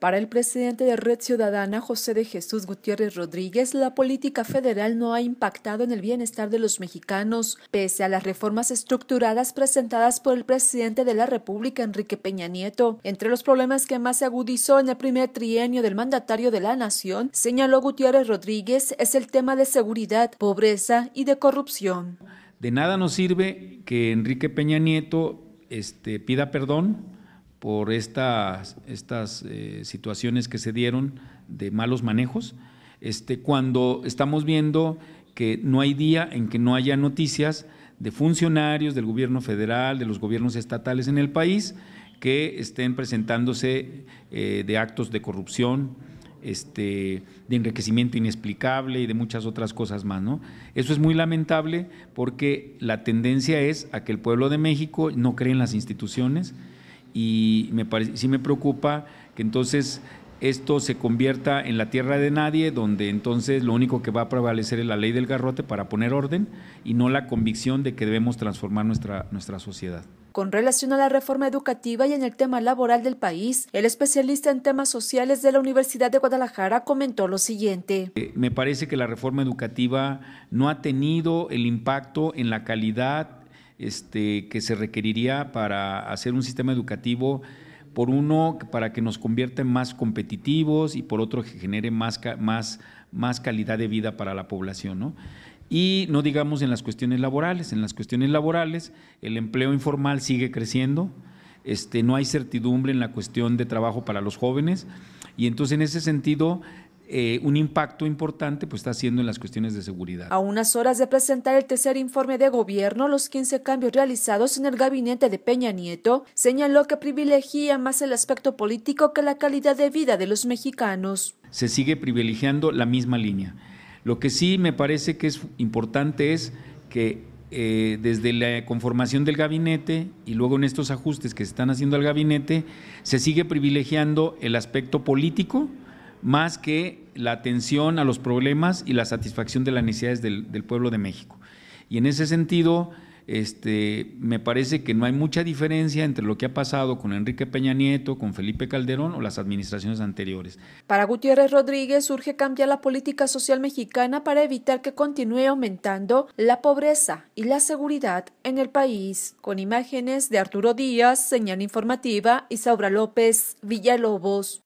Para el presidente de Red Ciudadana, José de Jesús Gutiérrez Rodríguez, la política federal no ha impactado en el bienestar de los mexicanos, pese a las reformas estructuradas presentadas por el presidente de la República, Enrique Peña Nieto. Entre los problemas que más se agudizó en el primer trienio del mandatario de la nación, señaló Gutiérrez Rodríguez, es el tema de seguridad, pobreza y de corrupción. De nada nos sirve que Enrique Peña Nieto este, pida perdón por estas, estas eh, situaciones que se dieron de malos manejos, este, cuando estamos viendo que no hay día en que no haya noticias de funcionarios del gobierno federal, de los gobiernos estatales en el país, que estén presentándose eh, de actos de corrupción, este, de enriquecimiento inexplicable y de muchas otras cosas más. ¿no? Eso es muy lamentable porque la tendencia es a que el pueblo de México no cree en las instituciones, y me sí me preocupa que entonces esto se convierta en la tierra de nadie, donde entonces lo único que va a prevalecer es la ley del garrote para poner orden y no la convicción de que debemos transformar nuestra, nuestra sociedad. Con relación a la reforma educativa y en el tema laboral del país, el especialista en temas sociales de la Universidad de Guadalajara comentó lo siguiente. Eh, me parece que la reforma educativa no ha tenido el impacto en la calidad este, que se requeriría para hacer un sistema educativo, por uno, para que nos convierta en más competitivos y por otro, que genere más, más, más calidad de vida para la población. Y no digamos en las cuestiones laborales, en las cuestiones laborales el empleo informal sigue creciendo, este, no hay certidumbre en la cuestión de trabajo para los jóvenes y entonces en ese sentido eh, un impacto importante pues está haciendo en las cuestiones de seguridad. A unas horas de presentar el tercer informe de gobierno, los 15 cambios realizados en el gabinete de Peña Nieto señaló que privilegia más el aspecto político que la calidad de vida de los mexicanos. Se sigue privilegiando la misma línea. Lo que sí me parece que es importante es que eh, desde la conformación del gabinete y luego en estos ajustes que se están haciendo al gabinete, se sigue privilegiando el aspecto político más que la atención a los problemas y la satisfacción de las necesidades del, pueblo de México. Y en ese sentido, este, me parece que no hay mucha diferencia entre lo que ha pasado con Enrique Peña Nieto, con Felipe Calderón o las administraciones anteriores. Para Gutiérrez Rodríguez surge cambiar la política social mexicana para evitar que continúe aumentando la pobreza y la seguridad en el país. Con imágenes de Arturo Díaz, señal informativa, y Saura López, Villalobos.